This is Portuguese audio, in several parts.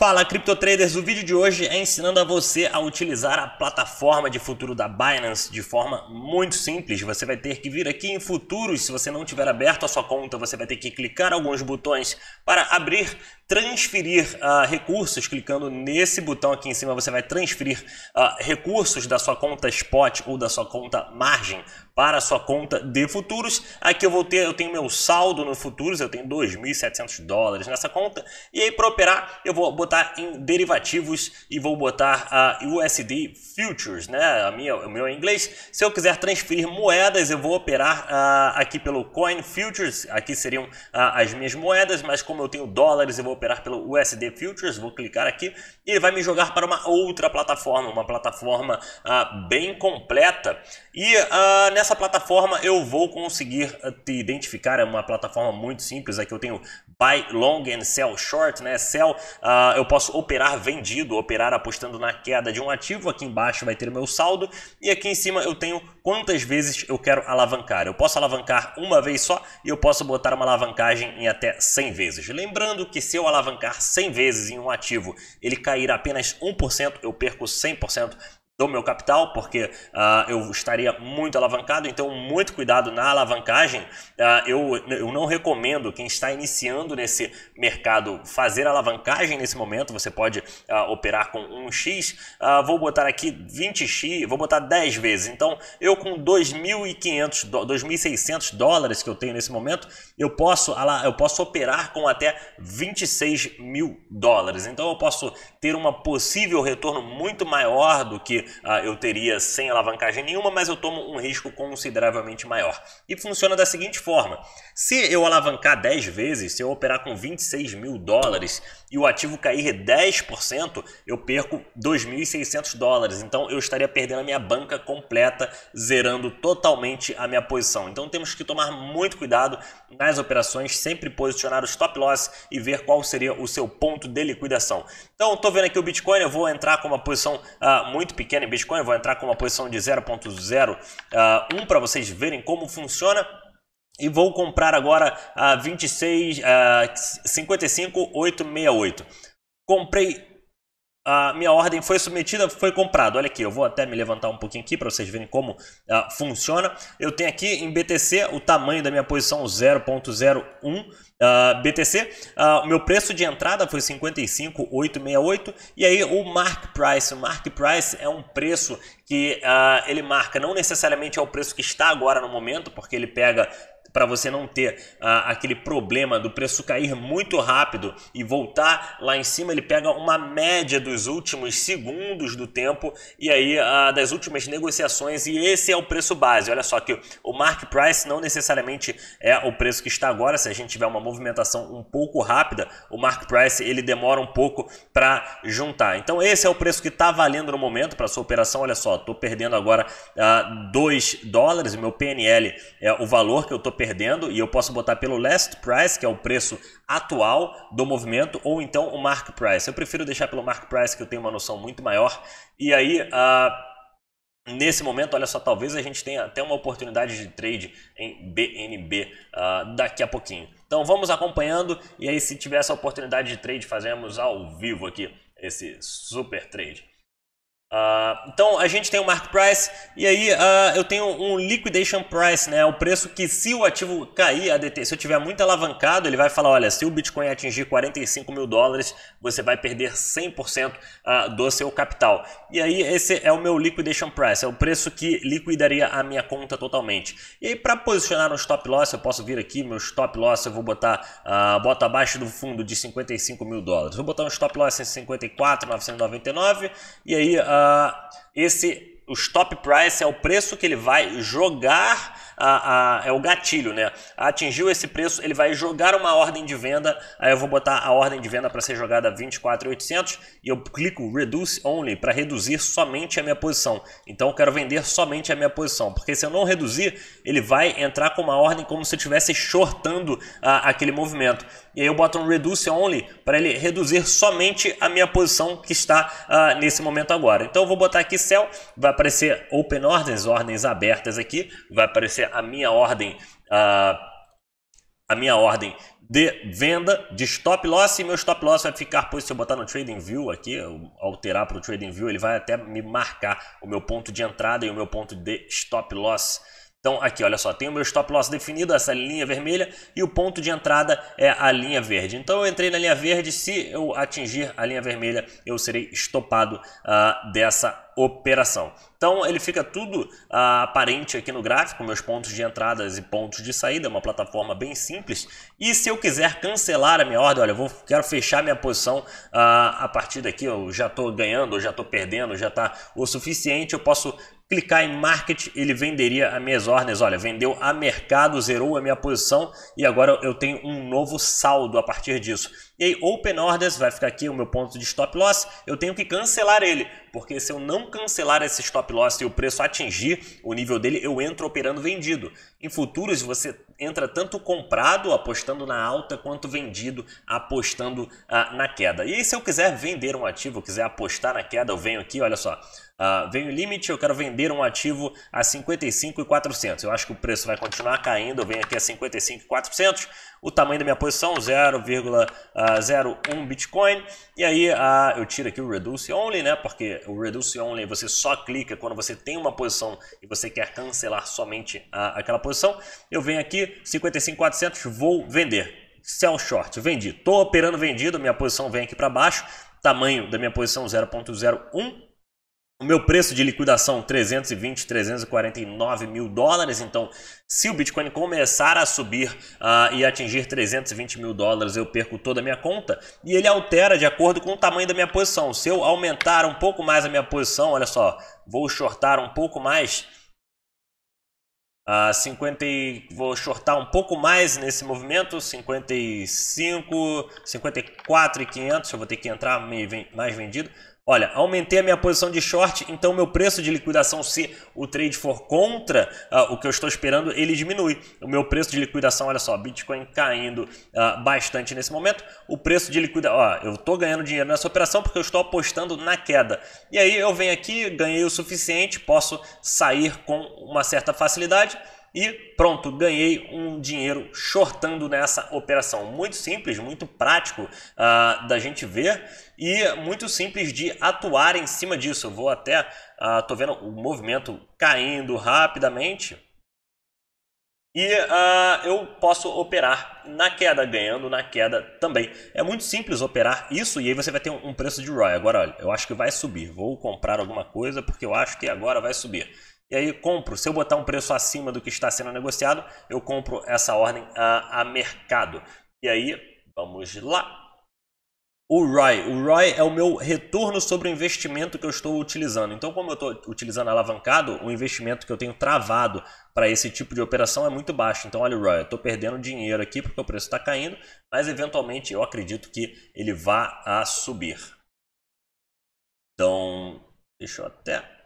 Fala criptotraders, o vídeo de hoje é ensinando a você a utilizar a plataforma de futuro da Binance de forma muito simples. Você vai ter que vir aqui em futuros, se você não tiver aberto a sua conta, você vai ter que clicar alguns botões para abrir transferir uh, recursos, clicando nesse botão aqui em cima, você vai transferir uh, recursos da sua conta spot ou da sua conta margem para a sua conta de futuros. Aqui eu vou ter, eu tenho meu saldo no futuros, eu tenho 2.700 dólares nessa conta. E aí para operar, eu vou botar em derivativos e vou botar a uh, USD futures, né? A minha, o meu é em inglês. Se eu quiser transferir moedas, eu vou operar ah, aqui pelo coin futures. Aqui seriam as minhas moedas, mas como eu tenho dólares, eu vou operar pelo USD Futures, vou clicar aqui e ele vai me jogar para uma outra plataforma, uma plataforma ah, bem completa. E ah, nessa plataforma eu vou conseguir ah, te identificar, é uma plataforma muito simples, aqui eu tenho buy long and sell short, né? Sell, ah, eu posso operar vendido, operar apostando na queda de um ativo. Aqui embaixo vai ter o meu saldo e aqui em cima eu tenho quantas vezes eu quero alavancar. Eu posso alavancar uma vez só e eu posso botar uma alavancagem em até 100 vezes. Lembrando que se eu alavancar 100 vezes em um ativo, ele cair apenas 1%, eu perco 100% do meu capital, porque uh, eu estaria muito alavancado, então muito cuidado na alavancagem. Uh, eu, eu não recomendo quem está iniciando nesse mercado fazer alavancagem nesse momento, você pode uh, operar com 1x, vou botar aqui 20x, vou botar 10 vezes, então eu com 2.500, 2.600 dólares que eu tenho nesse momento, eu posso, eu posso operar com até 26 mil dólares, então eu posso ter um possível retorno muito maior do que ah, eu teria sem alavancagem nenhuma, mas eu tomo um risco consideravelmente maior. E funciona da seguinte forma: se eu alavancar 10 vezes, se eu operar com 26 mil dólares e o ativo cair 10%, eu perco 2.600 dólares. Então eu estaria perdendo a minha banca completa, zerando totalmente a minha posição. Então temos que tomar muito cuidado nas operações, sempre posicionar o stop loss e ver qual seria o seu ponto de liquidação. Então estou vendo aqui o Bitcoin, eu vou entrar com uma posição ah, muito pequena em Bitcoin. Eu vou entrar com uma posição de 0.01 uh, para vocês verem como funciona. E vou comprar agora a uh, 26, uh, 55, 868. Comprei a minha ordem foi submetida, foi comprado. Olha aqui, eu vou até me levantar um pouquinho aqui para vocês verem como uh, funciona. Eu tenho aqui em BTC o tamanho da minha posição 0.01 uh, BTC. Uh, meu preço de entrada foi 55,868 e aí o Mark Price. O Mark Price é um preço que uh, ele marca não necessariamente é o preço que está agora no momento, porque ele pega para você não ter ah, aquele problema do preço cair muito rápido e voltar lá em cima, ele pega uma média dos últimos segundos do tempo e aí ah, das últimas negociações e esse é o preço base. Olha só que o mark price não necessariamente é o preço que está agora, se a gente tiver uma movimentação um pouco rápida, o mark price ele demora um pouco para juntar. Então esse é o preço que está valendo no momento para sua operação. Olha só, estou perdendo agora ah, 2 dólares, meu PNL é o valor que eu estou perdendo e eu posso botar pelo last price, que é o preço atual do movimento, ou então o mark price. Eu prefiro deixar pelo mark price, que eu tenho uma noção muito maior. E aí, uh, nesse momento, olha só, talvez a gente tenha até uma oportunidade de trade em BNB uh, ah, daqui a pouquinho. Então vamos acompanhando e aí se tiver essa oportunidade de trade, fazemos ao vivo aqui esse super trade. Uh, então a gente tem o market price e aí uh, eu tenho um liquidation price, né? O preço que se o ativo cair, se eu tiver muito alavancado, ele vai falar, olha, se o Bitcoin atingir 45 mil dólares, você vai perder 100% uh, ah, do seu capital. E aí esse é o meu liquidation price, é o preço que liquidaria a minha conta totalmente. E aí para posicionar um stop loss, eu posso vir aqui, meu stop loss eu vou botar, uh, boto abaixo do fundo de 55 mil dólares. Vou botar um stop loss em 54,999 e aí ah, esse o stop price é o preço que ele vai jogar a, a, é o gatilho, né? Atingiu esse preço, ele vai jogar uma ordem de venda. Aí eu vou botar a ordem de venda para ser jogada a 24.800 e eu clico Reduce Only para reduzir somente a minha posição. Então eu quero vender somente a minha posição, porque se eu não reduzir, ele vai entrar com uma ordem como se eu estivesse shortando a, aquele movimento. E aí eu boto um Reduce Only para ele reduzir somente a minha posição que está nesse momento agora. Então eu vou botar aqui Sell, vai aparecer Open Orders, ordens abertas aqui, vai aparecer a minha ordem, uh, a minha ordem de venda, de stop loss, e meu stop loss vai ficar, pois se eu botar no Trading View aqui, alterar para o Trading View, ele vai até me marcar o meu ponto de entrada e o meu ponto de stop loss. Então aqui, olha só, tem o meu stop loss definido, essa linha vermelha, e o ponto de entrada é a linha verde. Então eu entrei na linha verde, se eu atingir a linha vermelha, eu serei estopado uh, dessa operação. Então ele fica tudo ah, aparente aqui no gráfico, meus pontos de entradas e pontos de saída, é uma plataforma bem simples. E se eu quiser cancelar a minha ordem, olha, eu vou, quero fechar minha posição ah, a partir daqui, eu já estou ganhando, eu já estou perdendo, já está o suficiente, eu posso clicar em market, ele venderia as minhas ordens. Olha, vendeu a mercado, zerou a minha posição e agora eu tenho um novo saldo a partir disso. E aí, open orders, vai ficar aqui o meu ponto de stop loss, eu tenho que cancelar ele, porque se eu não cancelar esse stop loss e o preço atingir o nível dele, eu entro operando vendido. Em futuros você entra tanto comprado apostando na alta quanto vendido apostando ah, na queda. E aí, se eu quiser vender um ativo, quiser apostar na queda, eu venho aqui, olha só, ah, vem limite, eu quero vender um ativo a 55,400. Eu acho que o preço vai continuar caindo, eu venho aqui a 55,400. O tamanho da minha posição 0,01 ah, Bitcoin. E aí ah, eu tiro aqui o Reduce Only, né? Porque o Reduce Only você só clica quando você tem uma posição e você quer cancelar somente a, ah, aquela posição posição, eu venho aqui, 55,400, vou vender. Sell short, vendi. Estou operando vendido, minha posição vem aqui para baixo, tamanho da minha posição 0.01. O meu preço de liquidação 320, 349 mil dólares. Então, se o Bitcoin começar a subir uh, e atingir 320 mil dólares, eu perco toda a minha conta. E ele altera de acordo com o tamanho da minha posição. Se eu aumentar um pouco mais a minha posição, olha só, vou shortar um pouco mais ah, a 50 e, vou shortar um pouco mais nesse movimento, 55, 54 e 500, eu vou ter que entrar meio mais vendido. Olha, aumentei a minha posição de short, então meu preço de liquidação, se o trade for contra uh, o que eu estou esperando, ele diminui. O meu preço de liquidação, olha só, Bitcoin caindo uh, bastante nesse momento. O preço de liquidação, ó, eu estou ganhando dinheiro nessa operação porque eu estou apostando na queda. E aí eu venho aqui, ganhei o suficiente, posso sair com uma certa facilidade. E pronto, ganhei um dinheiro shortando nessa operação. Muito simples, muito prático uh, da gente ver e muito simples de atuar em cima disso. Eu vou até, uh, tô vendo o movimento caindo rapidamente. E uh, eu posso operar na queda, ganhando na queda também. É muito simples operar isso e aí você vai ter um preço de ROI. Agora, olha, eu acho que vai subir. Vou comprar alguma coisa porque eu acho que agora vai subir e aí compro. Se eu botar um preço acima do que está sendo negociado, eu compro essa ordem a, a mercado. E aí, vamos lá. O ROI. O ROI é o meu retorno sobre o investimento que eu estou utilizando. Então, como eu estou utilizando alavancado, o investimento que eu tenho travado para esse tipo de operação é muito baixo. Então, olha o ROI, eu estou perdendo dinheiro aqui porque o preço está caindo, mas eventualmente eu acredito que ele vá a subir. Então, deixa eu até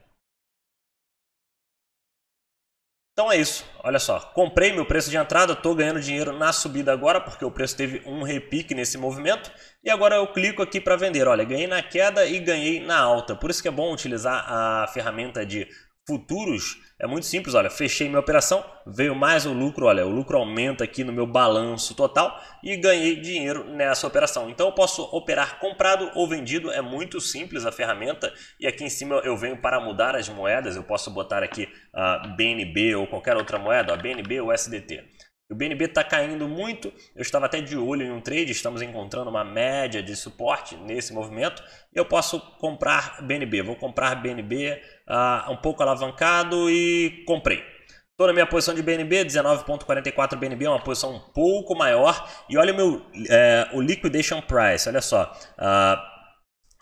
Então é isso, olha só, comprei meu preço de entrada, estou ganhando dinheiro na subida agora, porque o preço teve um repique nesse movimento, e agora eu clico aqui para vender, olha, ganhei na queda e ganhei na alta, por isso que é bom utilizar a ferramenta de Futuros é muito simples, olha, fechei minha operação, veio mais o lucro, olha, o lucro aumenta aqui no meu balanço total e ganhei dinheiro nessa operação. Então eu posso operar comprado ou vendido, é muito simples a ferramenta e aqui em cima eu venho para mudar as moedas, eu posso botar aqui a BNB ou qualquer outra moeda, a BNB ou SDT. O BNB está caindo muito, eu estava até de olho em um trade, estamos encontrando uma média de suporte nesse movimento. Eu posso comprar BNB, vou comprar BNB uh, ah, um pouco alavancado e comprei. Estou na minha posição de BNB, 19.44 BNB, é uma posição um pouco maior. E olha o meu é, o liquidation price, olha só. Uh,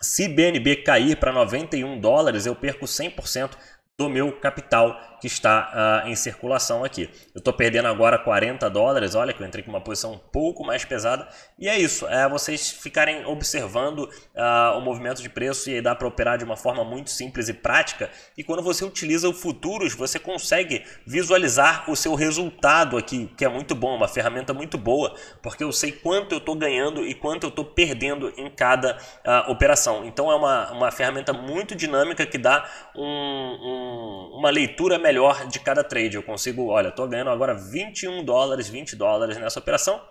se BNB cair para 91 dólares, eu perco 100% do meu capital que está uh, em circulação aqui. Eu estou perdendo agora 40 dólares, olha que eu entrei com uma posição um pouco mais pesada. E é isso, é vocês ficarem observando uh, o movimento de preço e dá para operar de uma forma muito simples e prática. E quando você utiliza o futuros, você consegue visualizar o seu resultado aqui, que é muito bom, uma ferramenta muito boa, porque eu sei quanto eu estou ganhando e quanto eu estou perdendo em cada uh, operação. Então é uma, uma ferramenta muito dinâmica que dá um, um uma leitura melhor de cada trade. Eu consigo, olha, estou ganhando agora 21 dólares, 20 dólares nessa operação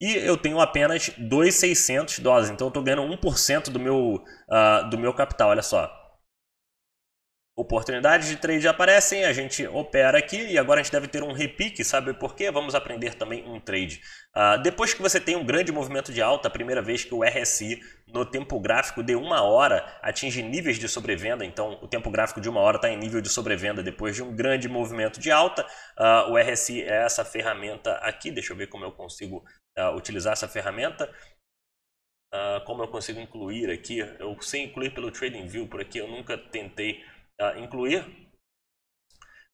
e eu tenho apenas 2.600 dólares, então eu estou ganhando 1% do meu, uh, do meu capital, olha só. Oportunidades de trade aparecem, a gente opera aqui e agora a gente deve ter um repique, sabe por quê? Vamos aprender também um trade. Uh, depois que você tem um grande movimento de alta, a primeira vez que o RSI no tempo gráfico de uma hora atinge níveis de sobrevenda, então o tempo gráfico de uma hora está em nível de sobrevenda depois de um grande movimento de alta, uh, o RSI é essa ferramenta aqui, deixa eu ver como eu consigo uh, utilizar essa ferramenta. como eu consigo incluir aqui? Eu sei incluir pelo TradingView por aqui, eu nunca tentei incluir.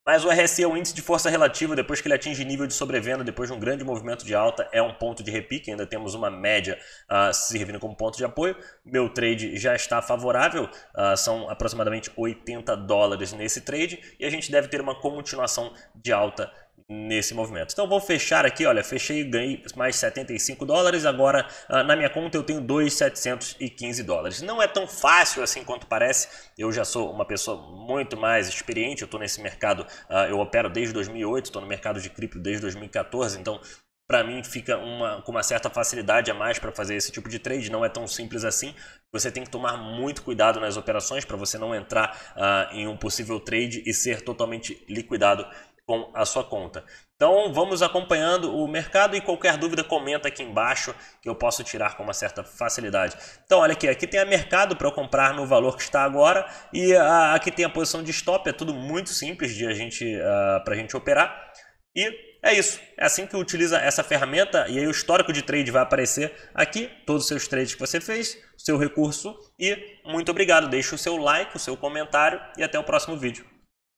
Mas o RSI é o índice de força relativa depois que ele atinge nível de sobrevenda, depois de um grande movimento de alta, é um ponto de repique, ainda temos uma média uh, servindo como ponto de apoio. Meu trade já está favorável, uh, são aproximadamente 80 dólares nesse trade e a gente deve ter uma continuação de alta nesse movimento. Então vou fechar aqui, olha, fechei ganhei mais 75 dólares, agora ah, na minha conta eu tenho 2,715 dólares. Não é tão fácil assim quanto parece, eu já sou uma pessoa muito mais experiente, eu estou nesse mercado, ah, eu opero desde 2008, estou no mercado de cripto desde 2014, então para mim fica uma, com uma certa facilidade a mais para fazer esse tipo de trade, não é tão simples assim. Você tem que tomar muito cuidado nas operações para você não entrar uh, em um possível trade e ser totalmente liquidado com a sua conta. Então vamos acompanhando o mercado e qualquer dúvida comenta aqui embaixo que eu posso tirar com uma certa facilidade. Então olha aqui, aqui tem a mercado para eu comprar no valor que está agora e a, aqui tem a posição de stop, é tudo muito simples de a gente uh, ah, para a gente operar. E é isso, é assim que utiliza essa ferramenta e aí o histórico de trade vai aparecer aqui, todos os seus trades que você fez, seu recurso e muito obrigado, deixe o seu like, o seu comentário e até o próximo vídeo.